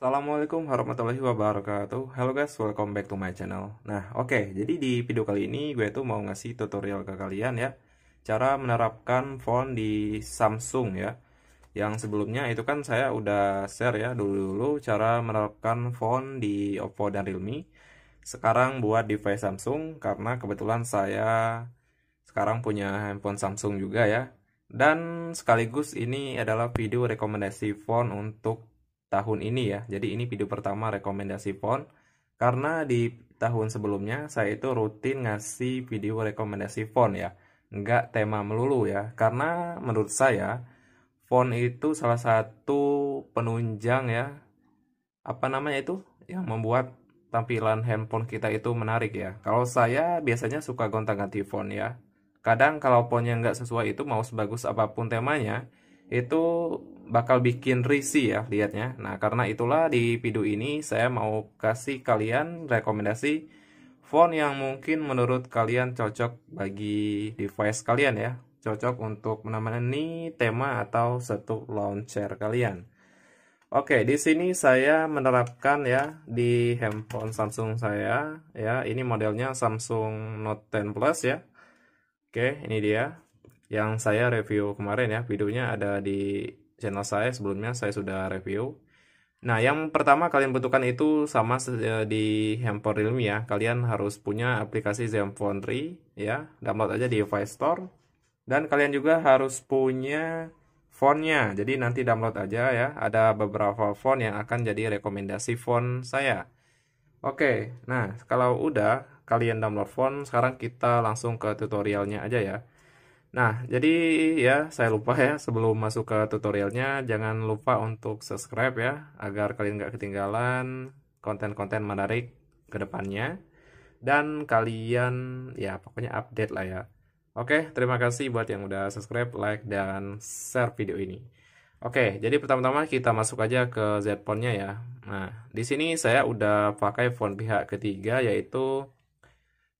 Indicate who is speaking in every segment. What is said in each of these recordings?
Speaker 1: Assalamualaikum warahmatullahi wabarakatuh Halo guys, welcome back to my channel Nah oke, okay, jadi di video kali ini gue tuh mau ngasih tutorial ke kalian ya Cara menerapkan font di Samsung ya Yang sebelumnya itu kan saya udah share ya dulu-dulu Cara menerapkan font di Oppo dan Realme Sekarang buat device Samsung Karena kebetulan saya sekarang punya handphone Samsung juga ya dan sekaligus ini adalah video rekomendasi font untuk tahun ini ya. Jadi ini video pertama rekomendasi font karena di tahun sebelumnya saya itu rutin ngasih video rekomendasi font ya. nggak tema melulu ya. Karena menurut saya font itu salah satu penunjang ya apa namanya itu yang membuat tampilan handphone kita itu menarik ya. Kalau saya biasanya suka gonta-ganti font ya. Kadang kalau fontnya nggak sesuai itu mau sebagus apapun temanya, itu bakal bikin risih ya lihatnya. Nah, karena itulah di video ini saya mau kasih kalian rekomendasi font yang mungkin menurut kalian cocok bagi device kalian ya. Cocok untuk menemani tema atau satu launcher kalian. Oke, di sini saya menerapkan ya di handphone Samsung saya ya. Ini modelnya Samsung Note 10 Plus ya. Oke, ini dia yang saya review kemarin ya videonya ada di channel saya sebelumnya saya sudah review nah yang pertama kalian butuhkan itu sama eh, di handphone Realme ya kalian harus punya aplikasi Zenfone 3 ya download aja di Play Store dan kalian juga harus punya fontnya jadi nanti download aja ya ada beberapa font yang akan jadi rekomendasi font saya oke nah kalau udah kalian download font sekarang kita langsung ke tutorialnya aja ya Nah, jadi ya saya lupa ya sebelum masuk ke tutorialnya jangan lupa untuk subscribe ya agar kalian nggak ketinggalan konten-konten menarik ke depannya dan kalian ya pokoknya update lah ya. Oke, terima kasih buat yang udah subscribe, like dan share video ini. Oke, jadi pertama-tama kita masuk aja ke Zphone-nya ya. Nah, di sini saya udah pakai font pihak ketiga yaitu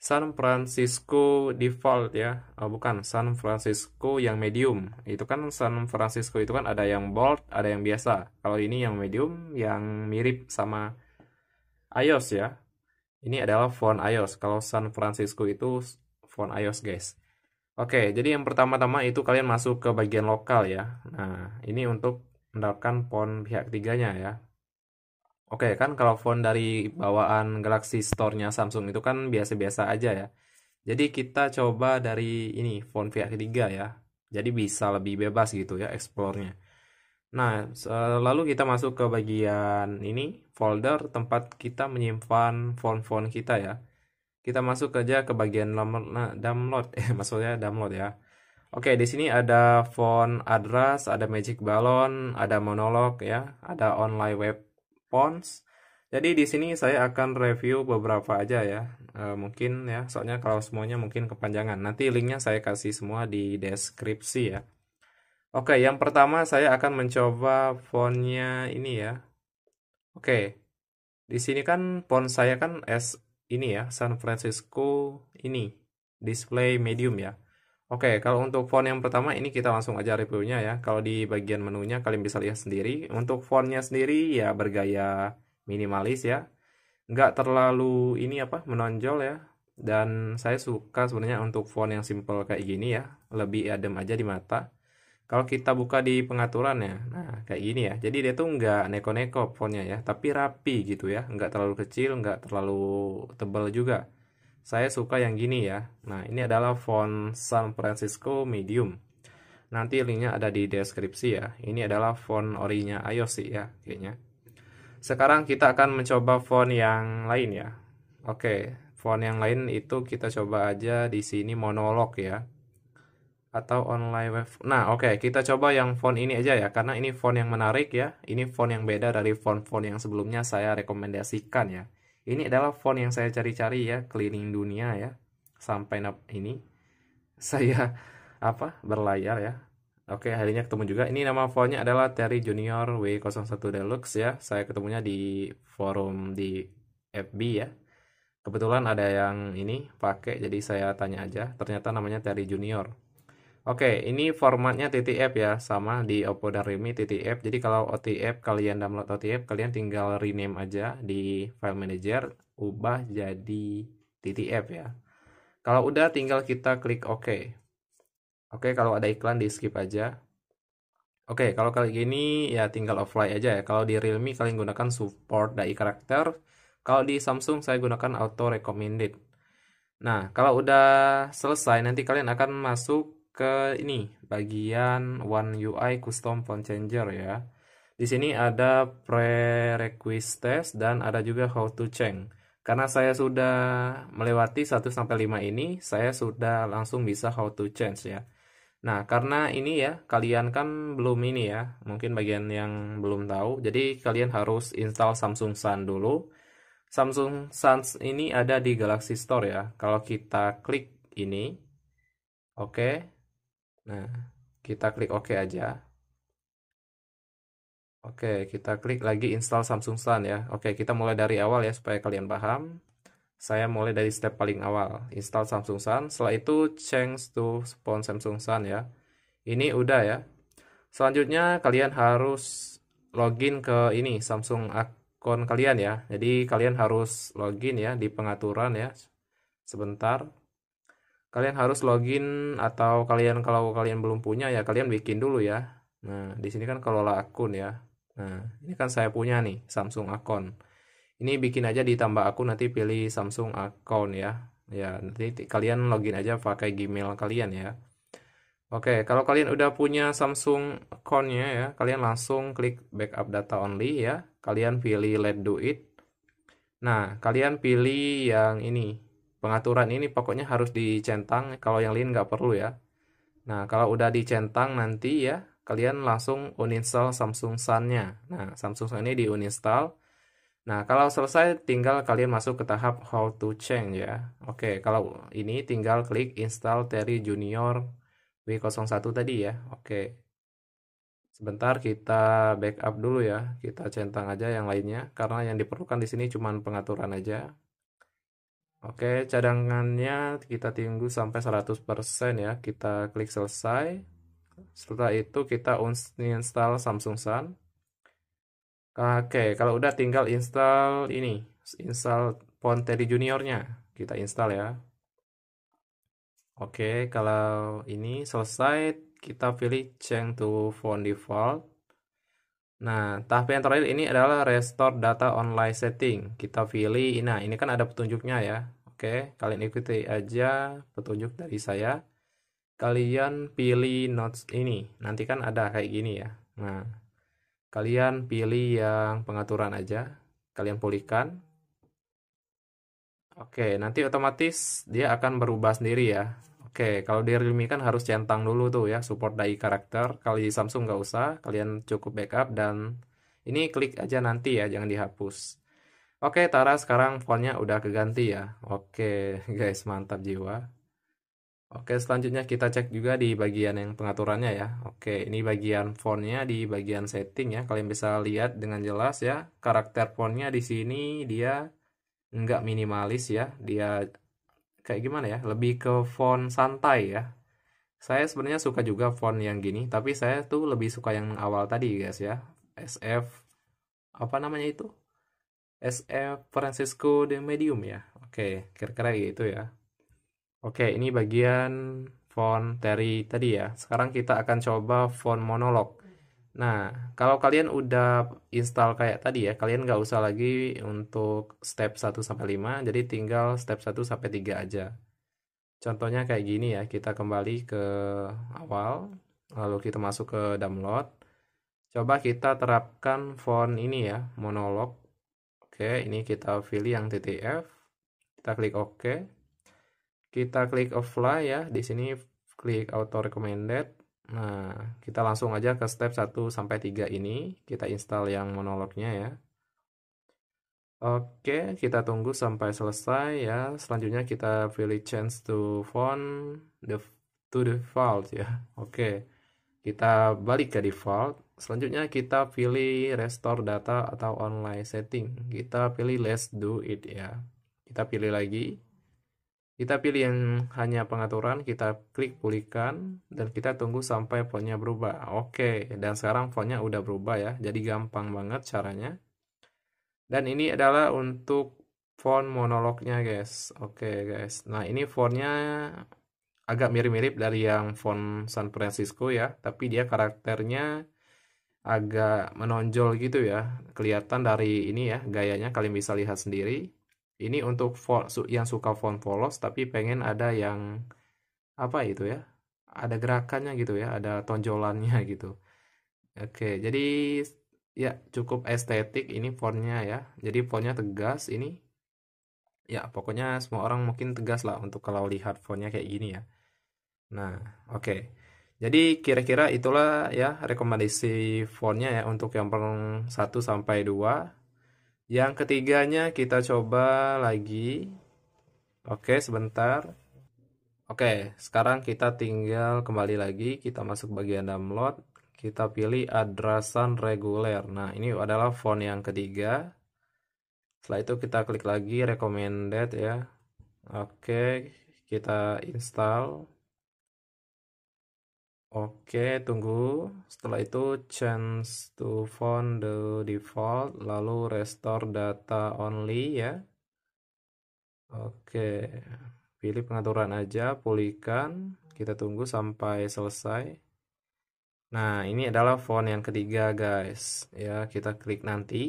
Speaker 1: San Francisco default ya oh, bukan San Francisco yang medium itu kan San Francisco itu kan ada yang bold ada yang biasa kalau ini yang medium yang mirip sama iOS ya ini adalah font iOS kalau San Francisco itu font iOS guys oke jadi yang pertama-tama itu kalian masuk ke bagian lokal ya nah ini untuk mendapatkan font pihak tiganya ya Oke, kan kalau phone dari bawaan Galaxy Store-nya Samsung itu kan biasa-biasa aja ya. Jadi kita coba dari ini, phone pihak ketiga ya. Jadi bisa lebih bebas gitu ya explore-nya. Nah, lalu kita masuk ke bagian ini, folder tempat kita menyimpan phone-phone kita ya. Kita masuk aja ke bagian nah, download, eh, maksudnya download ya. Oke, di sini ada font address, ada Magic Balon, ada Monolog ya, ada online web pons, Jadi di sini saya akan review beberapa aja ya. E, mungkin ya, soalnya kalau semuanya mungkin kepanjangan. Nanti linknya saya kasih semua di deskripsi ya. Oke, yang pertama saya akan mencoba fontnya ini ya. Oke, di sini kan font saya kan S ini ya, San Francisco ini, display medium ya. Oke, kalau untuk font yang pertama ini kita langsung aja reviewnya ya. Kalau di bagian menunya kalian bisa lihat sendiri. Untuk fontnya sendiri ya bergaya minimalis ya. Nggak terlalu ini apa menonjol ya. Dan saya suka sebenarnya untuk font yang simple kayak gini ya. Lebih adem aja di mata. Kalau kita buka di pengaturan ya, nah kayak gini ya. Jadi dia tuh nggak neko-neko fontnya ya, tapi rapi gitu ya. Nggak terlalu kecil, nggak terlalu tebal juga saya suka yang gini ya. Nah, ini adalah font San Francisco Medium. Nanti linknya ada di deskripsi ya. Ini adalah font orinya iOS sih ya, kayaknya. Sekarang kita akan mencoba font yang lain ya. Oke, font yang lain itu kita coba aja di sini monolog ya. Atau online web. Nah, oke, kita coba yang font ini aja ya karena ini font yang menarik ya. Ini font yang beda dari font-font yang sebelumnya saya rekomendasikan ya ini adalah font yang saya cari-cari ya, keliling dunia ya. Sampai ini saya apa berlayar ya. Oke, akhirnya ketemu juga. Ini nama fontnya adalah Terry Junior W01 Deluxe ya. Saya ketemunya di forum di FB ya. Kebetulan ada yang ini pakai, jadi saya tanya aja. Ternyata namanya Terry Junior. Oke, ini formatnya TTF ya, sama di Oppo dan Realme TTF. Jadi kalau OTF kalian download OTF, kalian tinggal rename aja di file manager, ubah jadi TTF ya. Kalau udah tinggal kita klik OK. Oke, kalau ada iklan di skip aja. Oke, kalau kali ini ya tinggal offline aja ya. Kalau di Realme kalian gunakan support dari karakter. Kalau di Samsung saya gunakan auto recommended. Nah, kalau udah selesai nanti kalian akan masuk ke ini bagian One UI Custom Font Changer ya. Di sini ada prerequisite test dan ada juga how to change. Karena saya sudah melewati 1 sampai 5 ini, saya sudah langsung bisa how to change ya. Nah, karena ini ya, kalian kan belum ini ya, mungkin bagian yang belum tahu. Jadi kalian harus install Samsung Sun dulu. Samsung Sun ini ada di Galaxy Store ya. Kalau kita klik ini, oke, Nah, kita klik OK aja. Oke, kita klik lagi install Samsung Sun ya. Oke, kita mulai dari awal ya supaya kalian paham. Saya mulai dari step paling awal, install Samsung Sun. Setelah itu change to spawn Samsung Sun ya. Ini udah ya. Selanjutnya kalian harus login ke ini Samsung akun kalian ya. Jadi kalian harus login ya di pengaturan ya. Sebentar kalian harus login atau kalian kalau kalian belum punya ya kalian bikin dulu ya nah di sini kan kelola akun ya nah ini kan saya punya nih Samsung akun ini bikin aja ditambah akun nanti pilih Samsung akun ya ya nanti kalian login aja pakai Gmail kalian ya Oke, kalau kalian udah punya Samsung akunnya ya, kalian langsung klik backup data only ya. Kalian pilih let do it. Nah, kalian pilih yang ini, pengaturan ini pokoknya harus dicentang kalau yang lain nggak perlu ya nah kalau udah dicentang nanti ya kalian langsung uninstall Samsung Sun-nya nah Samsung Sun ini di uninstall nah kalau selesai tinggal kalian masuk ke tahap how to change ya oke kalau ini tinggal klik install Terry Junior W01 tadi ya oke sebentar kita backup dulu ya kita centang aja yang lainnya karena yang diperlukan di sini cuma pengaturan aja Oke, cadangannya kita tunggu sampai 100% ya. Kita klik selesai. Setelah itu kita uninstall Samsung Sun. Oke, kalau udah tinggal install ini, install Junior Juniornya. Kita install ya. Oke, kalau ini selesai, kita pilih change to phone default. Nah, tahap yang terakhir ini adalah restore data online setting. Kita pilih, nah ini kan ada petunjuknya ya. Oke, kalian ikuti aja petunjuk dari saya. Kalian pilih notes ini. Nanti kan ada kayak gini ya. Nah, kalian pilih yang pengaturan aja. Kalian pulihkan. Oke, nanti otomatis dia akan berubah sendiri ya. Oke, kalau di Realme kan harus centang dulu tuh ya, support DAI karakter. Kalau di Samsung nggak usah, kalian cukup backup dan ini klik aja nanti ya, jangan dihapus. Oke, Tara sekarang fontnya udah keganti ya. Oke, guys, mantap jiwa. Oke, selanjutnya kita cek juga di bagian yang pengaturannya ya. Oke, ini bagian fontnya di bagian setting ya. Kalian bisa lihat dengan jelas ya, karakter fontnya di sini dia nggak minimalis ya, dia kayak gimana ya lebih ke font santai ya saya sebenarnya suka juga font yang gini tapi saya tuh lebih suka yang awal tadi guys ya SF apa namanya itu SF Francisco de Medium ya oke kira-kira gitu ya oke ini bagian font dari tadi ya sekarang kita akan coba font monolog Nah, kalau kalian udah install kayak tadi ya, kalian nggak usah lagi untuk step 1 sampai 5, jadi tinggal step 1 sampai 3 aja. Contohnya kayak gini ya, kita kembali ke awal, lalu kita masuk ke download. Coba kita terapkan font ini ya, monolog. Oke, ini kita pilih yang TTF. Kita klik OK. Kita klik apply ya, di sini klik auto recommended Nah, kita langsung aja ke step 1 sampai 3 ini. Kita install yang monolognya ya. Oke, kita tunggu sampai selesai ya. Selanjutnya kita pilih change to font the to default ya. Oke. Kita balik ke default. Selanjutnya kita pilih restore data atau online setting. Kita pilih let's do it ya. Kita pilih lagi. Kita pilih yang hanya pengaturan, kita klik pulihkan, dan kita tunggu sampai fontnya berubah. Oke, dan sekarang fontnya udah berubah ya, jadi gampang banget caranya. Dan ini adalah untuk font monolognya guys. Oke guys, nah ini fontnya agak mirip-mirip dari yang font San Francisco ya, tapi dia karakternya agak menonjol gitu ya. Kelihatan dari ini ya, gayanya kalian bisa lihat sendiri. Ini untuk yang suka font polos tapi pengen ada yang apa itu ya? Ada gerakannya gitu ya, ada tonjolannya gitu. Oke, jadi ya cukup estetik ini fontnya ya. Jadi fontnya tegas ini. Ya, pokoknya semua orang mungkin tegas lah untuk kalau lihat fontnya kayak gini ya. Nah, oke. Jadi kira-kira itulah ya rekomendasi fontnya ya untuk yang 1 sampai 2 yang ketiganya kita coba lagi. Oke, sebentar. Oke, sekarang kita tinggal kembali lagi. Kita masuk bagian download. Kita pilih addressan reguler. Nah, ini adalah font yang ketiga. Setelah itu kita klik lagi recommended ya. Oke, kita install. Oke, tunggu. Setelah itu change to font the default, lalu restore data only ya. Oke, pilih pengaturan aja, pulihkan. Kita tunggu sampai selesai. Nah, ini adalah font yang ketiga, guys. Ya, kita klik nanti.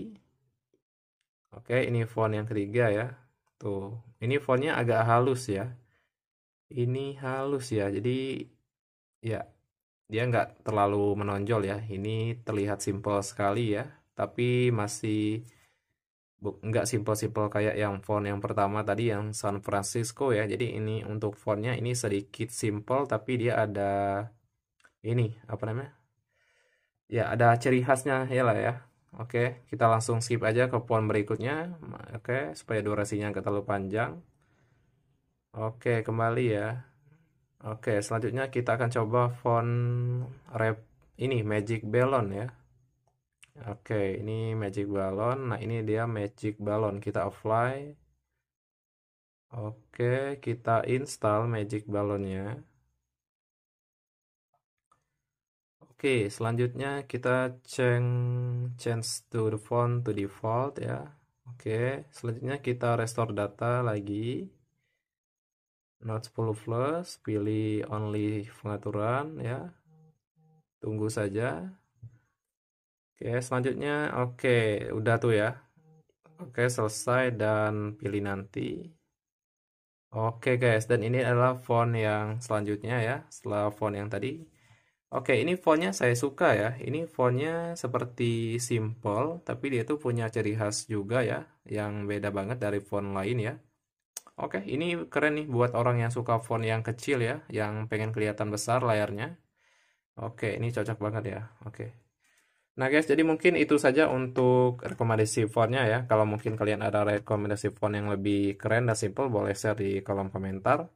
Speaker 1: Oke, ini font yang ketiga ya. Tuh, ini fontnya agak halus ya. Ini halus ya, jadi ya dia nggak terlalu menonjol ya ini terlihat simple sekali ya tapi masih nggak simple-simple kayak yang font yang pertama tadi yang San Francisco ya jadi ini untuk fontnya ini sedikit simple tapi dia ada ini apa namanya ya ada ciri khasnya ya lah ya oke kita langsung skip aja ke font berikutnya oke supaya durasinya nggak terlalu panjang oke kembali ya Oke, selanjutnya kita akan coba font rep ini Magic Balloon ya. Oke, ini Magic Balloon. Nah, ini dia Magic Balloon. Kita apply. Oke, kita install Magic Balloonnya. Oke, selanjutnya kita change change to the font to default ya. Oke, selanjutnya kita restore data lagi. Note 10 plus pilih only pengaturan ya tunggu saja oke selanjutnya oke udah tuh ya oke selesai dan pilih nanti Oke guys, dan ini adalah font yang selanjutnya ya, setelah font yang tadi. Oke, ini fontnya saya suka ya. Ini fontnya seperti simple, tapi dia tuh punya ciri khas juga ya, yang beda banget dari font lain ya. Oke, ini keren nih buat orang yang suka font yang kecil ya, yang pengen kelihatan besar layarnya. Oke, ini cocok banget ya. Oke. Nah guys, jadi mungkin itu saja untuk rekomendasi fontnya ya. Kalau mungkin kalian ada rekomendasi font yang lebih keren dan simple, boleh share di kolom komentar.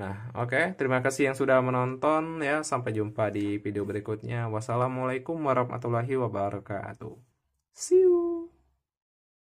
Speaker 1: Nah, oke. Terima kasih yang sudah menonton ya. Sampai jumpa di video berikutnya. Wassalamualaikum warahmatullahi wabarakatuh. See you.